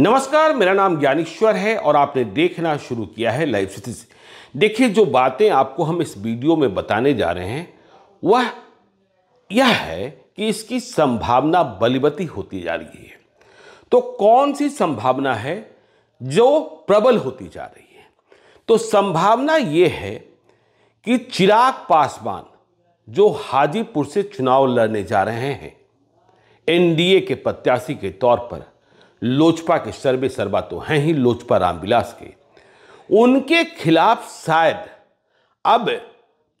नमस्कार मेरा नाम ज्ञानेश्वर है और आपने देखना शुरू किया है लाइव स्थिति देखिए जो बातें आपको हम इस वीडियो में बताने जा रहे हैं वह यह है कि इसकी संभावना बलिवती होती जा रही है तो कौन सी संभावना है जो प्रबल होती जा रही है तो संभावना यह है कि चिराग पासवान जो हाजीपुर से चुनाव लड़ने जा रहे हैं एनडीए के प्रत्याशी के तौर पर लोजपा के सर्वे सर्वा तो हैं ही लोजपा रामविलास के उनके खिलाफ शायद अब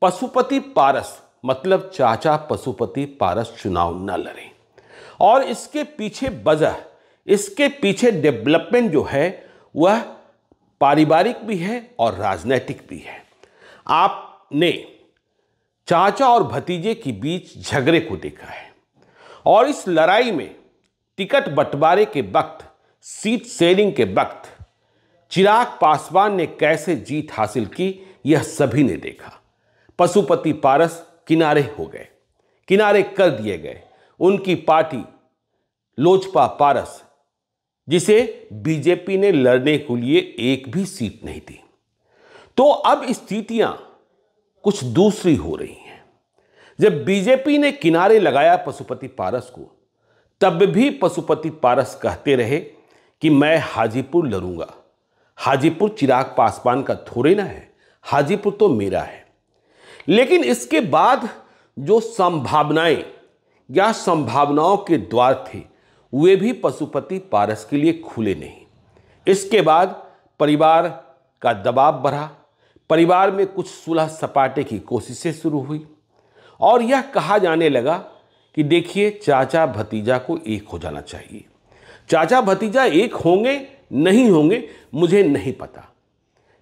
पशुपति पारस मतलब चाचा पशुपति पारस चुनाव न लड़े और इसके पीछे वजह इसके पीछे डेवलपमेंट जो है वह पारिवारिक भी है और राजनैतिक भी है आपने चाचा और भतीजे के बीच झगड़े को देखा है और इस लड़ाई में टिकट बंटवारे के वक्त सीट सेलिंग के वक्त चिराग पासवान ने कैसे जीत हासिल की यह सभी ने देखा पशुपति पारस किनारे हो गए किनारे कर दिए गए उनकी पार्टी लोजपा पारस जिसे बीजेपी ने लड़ने के लिए एक भी सीट नहीं दी तो अब स्थितियां कुछ दूसरी हो रही हैं जब बीजेपी ने किनारे लगाया पशुपति पारस को तब भी पशुपति पारस कहते रहे कि मैं हाजीपुर लड़ूंगा हाजीपुर चिराग पासवान का थोड़े ना है हाजीपुर तो मेरा है लेकिन इसके बाद जो संभावनाएं या संभावनाओं के द्वार थे वे भी पशुपति पारस के लिए खुले नहीं इसके बाद परिवार का दबाव बढ़ा परिवार में कुछ सुलह सपाटे की कोशिशें शुरू हुई और यह कहा जाने लगा कि देखिए चाचा भतीजा को एक हो जाना चाहिए चाचा भतीजा एक होंगे नहीं होंगे मुझे नहीं पता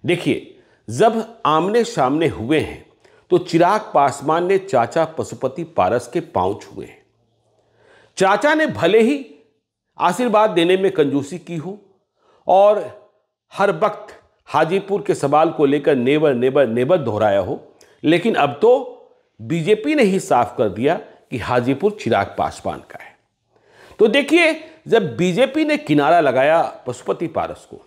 देखिए जब आमने सामने हुए हैं तो चिराग पासवान ने चाचा पशुपति पारस के पांव छुए हैं चाचा ने भले ही आशीर्वाद देने में कंजूसी की हो और हर वक्त हाजीपुर के सवाल को लेकर नेवर नेवर नेवर दोहराया हो लेकिन अब तो बीजेपी ने ही साफ कर दिया कि हाजीपुर चिराग पासवान का है तो देखिए जब बीजेपी ने किनारा लगाया पशुपति पारस को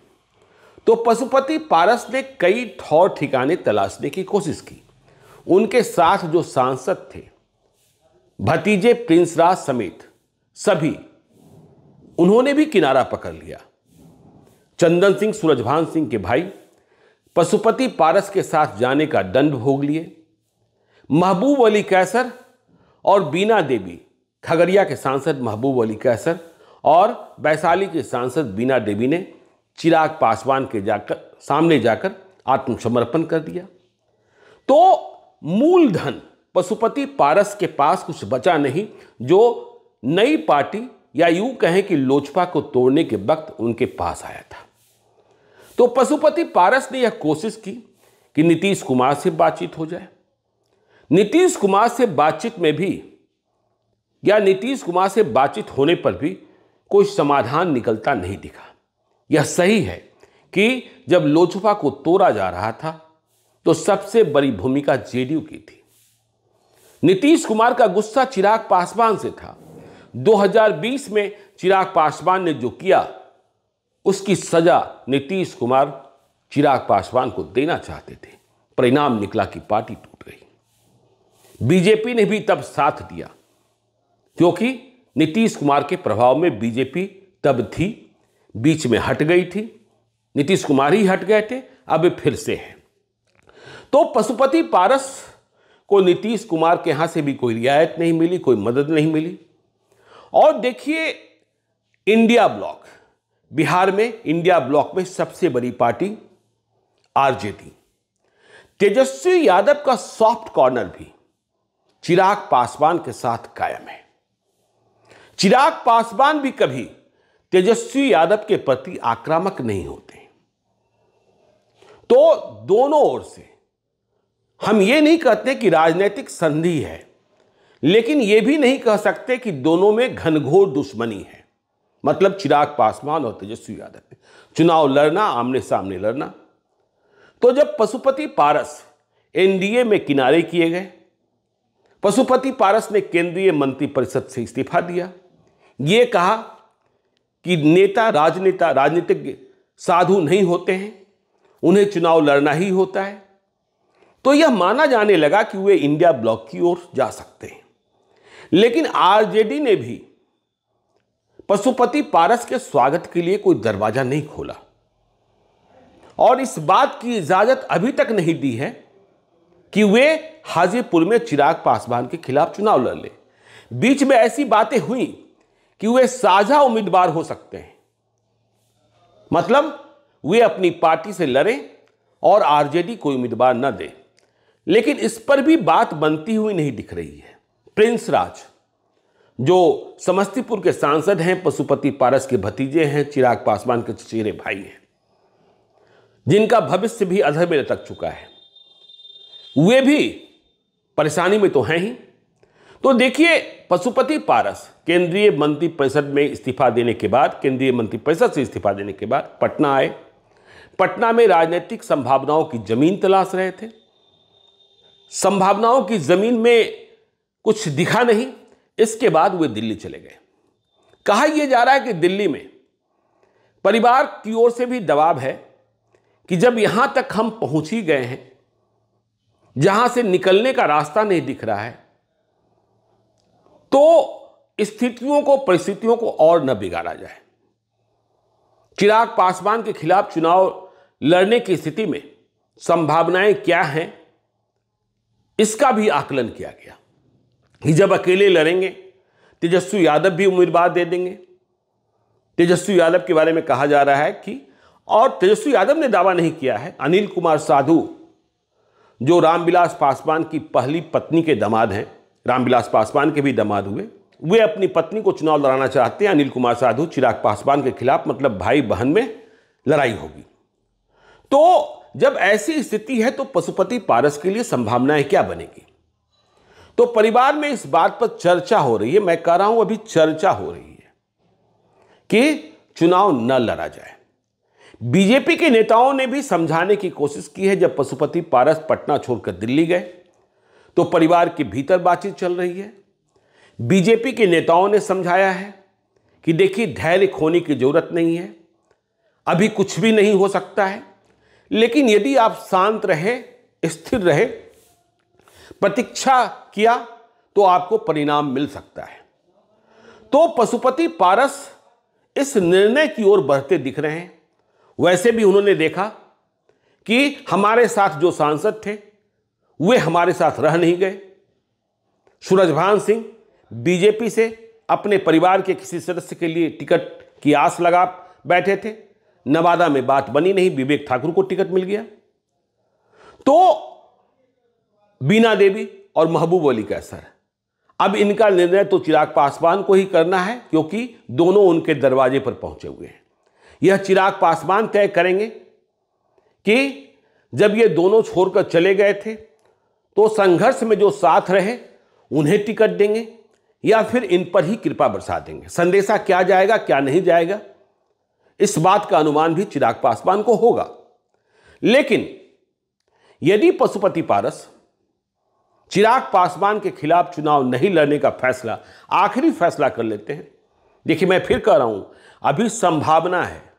तो पशुपति पारस ने कई ठौर ठिकाने तलाशने की कोशिश की उनके साथ जो सांसद थे भतीजे प्रिंस राज समेत सभी उन्होंने भी किनारा पकड़ लिया चंदन सिंह सूरजभान सिंह के भाई पशुपति पारस के साथ जाने का दंड भोग लिए महबूब अली कैसर और बीना देवी खगड़िया के सांसद महबूब अली कैसर और वैशाली के सांसद बीना देवी ने चिराग पासवान के जाकर सामने जाकर आत्मसमर्पण कर दिया तो मूलधन पशुपति पारस के पास कुछ बचा नहीं जो नई पार्टी या यूं कहें कि लोजपा को तोड़ने के वक्त उनके पास आया था तो पशुपति पारस ने यह कोशिश की कि नीतीश कुमार से बातचीत हो जाए नीतीश कुमार से बातचीत में भी या नीतीश कुमार से बातचीत होने पर भी कोई समाधान निकलता नहीं दिखा यह सही है कि जब लोजपा को तोड़ा जा रहा था तो सबसे बड़ी भूमिका जेडीयू की थी नीतीश कुमार का गुस्सा चिराग पासवान से था 2020 में चिराग पासवान ने जो किया उसकी सजा नीतीश कुमार चिराग पासवान को देना चाहते थे परिणाम निकला कि पार्टी बीजेपी ने भी तब साथ दिया क्योंकि नीतीश कुमार के प्रभाव में बीजेपी तब थी बीच में हट गई थी नीतीश कुमार ही हट गए थे अब फिर से हैं तो पशुपति पारस को नीतीश कुमार के यहाँ से भी कोई रियायत नहीं मिली कोई मदद नहीं मिली और देखिए इंडिया ब्लॉक बिहार में इंडिया ब्लॉक में सबसे बड़ी पार्टी आरजेडी तेजस्वी यादव का सॉफ्ट कॉर्नर भी चिराग पासवान के साथ कायम है चिराग पासवान भी कभी तेजस्वी यादव के प्रति आक्रामक नहीं होते तो दोनों ओर से हम ये नहीं कहते कि राजनीतिक संधि है लेकिन यह भी नहीं कह सकते कि दोनों में घनघोर दुश्मनी है मतलब चिराग पासवान और तेजस्वी यादव चुनाव लड़ना आमने सामने लड़ना तो जब पशुपति पारस एनडीए में किनारे किए गए पशुपति पारस ने केंद्रीय मंत्री परिषद से इस्तीफा दिया ये कहा कि नेता राजनेता राजनीतिज्ञ साधु नहीं होते हैं उन्हें चुनाव लड़ना ही होता है तो यह माना जाने लगा कि वे इंडिया ब्लॉक की ओर जा सकते हैं लेकिन आरजेडी ने भी पशुपति पारस के स्वागत के लिए कोई दरवाजा नहीं खोला और इस बात की इजाजत अभी तक नहीं दी है कि वे हाजीपुर में चिराग पासवान के खिलाफ चुनाव लड़ ले बीच में ऐसी बातें हुई कि वे साझा उम्मीदवार हो सकते हैं मतलब वे अपनी पार्टी से लड़े और आरजेडी कोई उम्मीदवार न दे लेकिन इस पर भी बात बनती हुई नहीं दिख रही है प्रिंस राज जो समस्तीपुर के सांसद हैं पशुपति पारस के भतीजे हैं चिराग पासवान के चचेरे भाई हैं जिनका भविष्य भी अधर में लटक चुका है वे भी परेशानी में तो हैं ही तो देखिए पशुपति पारस केंद्रीय मंत्री परिषद में इस्तीफा देने के बाद केंद्रीय मंत्री परिषद से इस्तीफा देने के बाद पटना आए पटना में राजनीतिक संभावनाओं की जमीन तलाश रहे थे संभावनाओं की जमीन में कुछ दिखा नहीं इसके बाद वे दिल्ली चले गए कहा यह जा रहा है कि दिल्ली में परिवार की ओर से भी दबाव है कि जब यहां तक हम पहुंच ही गए हैं जहां से निकलने का रास्ता नहीं दिख रहा है तो स्थितियों को परिस्थितियों को और न बिगाड़ा जाए चिराग पासवान के खिलाफ चुनाव लड़ने की स्थिति में संभावनाएं क्या हैं इसका भी आकलन किया गया कि जब अकेले लड़ेंगे तेजस्वी यादव भी उम्मीदवार दे देंगे तेजस्वी यादव के बारे में कहा जा रहा है कि और तेजस्वी यादव ने दावा नहीं किया है अनिल कुमार साधु जो रामविलास पासवान की पहली पत्नी के दामाद हैं रामविलास पासवान के भी दामाद हुए वे अपनी पत्नी को चुनाव लड़ाना चाहते हैं अनिल कुमार साधु चिराग पासवान के खिलाफ मतलब भाई बहन में लड़ाई होगी तो जब ऐसी स्थिति है तो पशुपति पारस के लिए संभावनाएं क्या बनेगी तो परिवार में इस बात पर चर्चा हो रही है मैं कह रहा हूं अभी चर्चा हो रही है कि चुनाव न लड़ा जाए बीजेपी के नेताओं ने भी समझाने की कोशिश की है जब पशुपति पारस पटना छोड़कर दिल्ली गए तो परिवार के भीतर बातचीत चल रही है बीजेपी के नेताओं ने समझाया है कि देखिए धैर्य खोने की जरूरत नहीं है अभी कुछ भी नहीं हो सकता है लेकिन यदि आप शांत रहें स्थिर रहे प्रतीक्षा किया तो आपको परिणाम मिल सकता है तो पशुपति पारस इस निर्णय की ओर बढ़ते दिख रहे हैं वैसे भी उन्होंने देखा कि हमारे साथ जो सांसद थे वे हमारे साथ रह नहीं गए सूरजभान सिंह बीजेपी से अपने परिवार के किसी सदस्य के लिए टिकट की आस लगा बैठे थे नवादा में बात बनी नहीं विवेक ठाकुर को टिकट मिल गया तो बीना देवी और महबूब अली का असर अब इनका निर्णय तो चिराग पासवान को ही करना है क्योंकि दोनों उनके दरवाजे पर पहुंचे हुए हैं यह चिराग पासवान तय करेंगे कि जब ये दोनों छोड़कर चले गए थे तो संघर्ष में जो साथ रहे उन्हें टिकट देंगे या फिर इन पर ही कृपा बरसा देंगे संदेशा क्या जाएगा क्या नहीं जाएगा इस बात का अनुमान भी चिराग पासवान को होगा लेकिन यदि पशुपति पारस चिराग पासवान के खिलाफ चुनाव नहीं लड़ने का फैसला आखिरी फैसला कर लेते हैं देखिए मैं फिर कह रहा हूं अभी संभावना है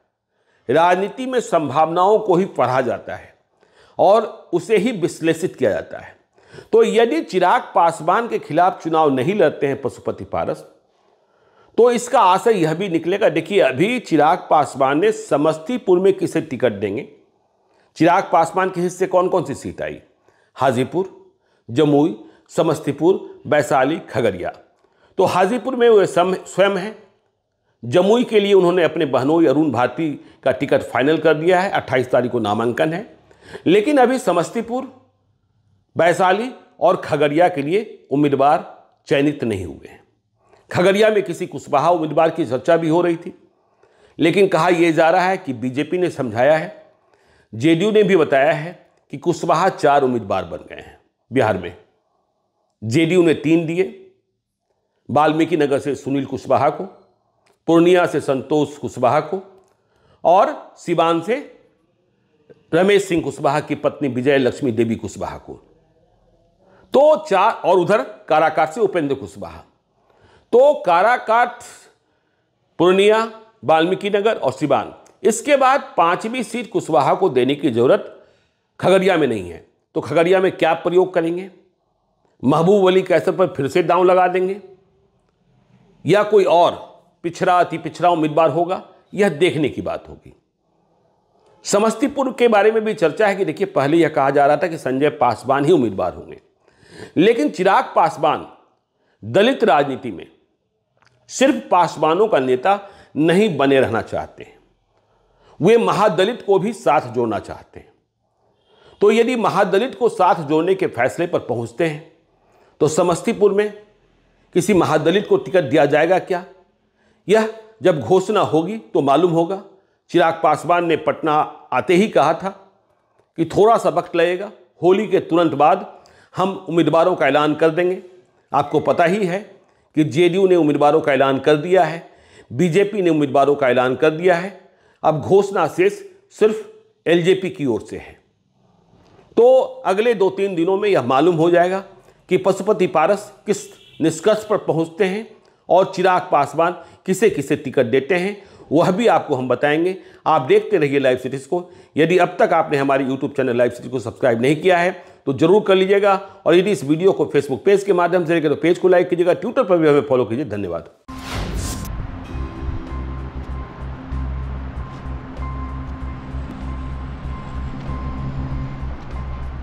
राजनीति में संभावनाओं को ही पढ़ा जाता है और उसे ही विश्लेषित किया जाता है तो यदि चिराग पासवान के खिलाफ चुनाव नहीं लड़ते हैं पशुपति पारस तो इसका आशय यह भी निकलेगा देखिए अभी चिराग पासवान ने समस्तीपुर में किसे टिकट देंगे चिराग पासवान के हिस्से कौन कौन सी सीट आई हाजीपुर जमुई समस्तीपुर वैशाली खगड़िया तो हाजीपुर में वे स्वयं हैं जमुई के लिए उन्होंने अपने बहनोई अरुण भारती का टिकट फाइनल कर दिया है अट्ठाईस तारीख को नामांकन है लेकिन अभी समस्तीपुर वैशाली और खगड़िया के लिए उम्मीदवार चयनित नहीं हुए हैं खगड़िया में किसी कुशवाहा उम्मीदवार की चर्चा भी हो रही थी लेकिन कहा यह जा रहा है कि बीजेपी ने समझाया है जेडीयू ने भी बताया है कि कुशवाहा चार उम्मीदवार बन गए हैं बिहार में जेडीयू ने तीन दिए वाल्मीकि नगर से सुनील कुशवाहा को पूर्णिया से संतोष कुशवाहा को और सिवान से रमेश सिंह कुशवाहा की पत्नी विजय लक्ष्मी देवी कुशवाहा को तो चार और उधर काराकाट से उपेंद्र कुशवाहा तो काराकाट पूर्णिया वाल्मीकि नगर और सिवान इसके बाद पांचवी सीट कुशवाहा को देने की जरूरत खगड़िया में नहीं है तो खगड़िया में क्या प्रयोग करेंगे महबूब अली कैसर पर फिर से दांव लगा देंगे या कोई और पिछड़ा अति पिछड़ा उम्मीदवार होगा यह देखने की बात होगी समस्तीपुर के बारे में भी चर्चा है कि देखिए पहले यह कहा जा रहा था कि संजय पासवान ही उम्मीदवार होंगे लेकिन चिराग पासवान दलित राजनीति में सिर्फ पासवानों का नेता नहीं बने रहना चाहते हैं वे महादलित को भी साथ जोड़ना चाहते हैं तो यदि महादलित को साथ जोड़ने के फैसले पर पहुंचते हैं तो समस्तीपुर में किसी महादलित को टिकट दिया जाएगा क्या यह जब घोषणा होगी तो मालूम होगा चिराग पासवान ने पटना आते ही कहा था कि थोड़ा सा वक्त लगेगा होली के तुरंत बाद हम उम्मीदवारों का ऐलान कर देंगे आपको पता ही है कि जेडीयू ने उम्मीदवारों का ऐलान कर दिया है बीजेपी ने उम्मीदवारों का ऐलान कर दिया है अब घोषणा शेष सिर्फ एलजेपी की ओर से है तो अगले दो तीन दिनों में यह मालूम हो जाएगा कि पशुपति पारस किस निष्कर्ष पर पहुंचते हैं और चिराग पासवान किसे किसे टिकट देते हैं वह भी आपको हम बताएंगे आप देखते रहिए लाइव सीरीज़ को यदि अब तक आपने हमारे यूट्यूब चैनल लाइव सीरीज को सब्सक्राइब नहीं किया है तो जरूर कर लीजिएगा और यदि इस वीडियो को फेसबुक पेज के माध्यम से देखें तो पेज को लाइक कीजिएगा ट्विटर पर भी हमें फॉलो कीजिए धन्यवाद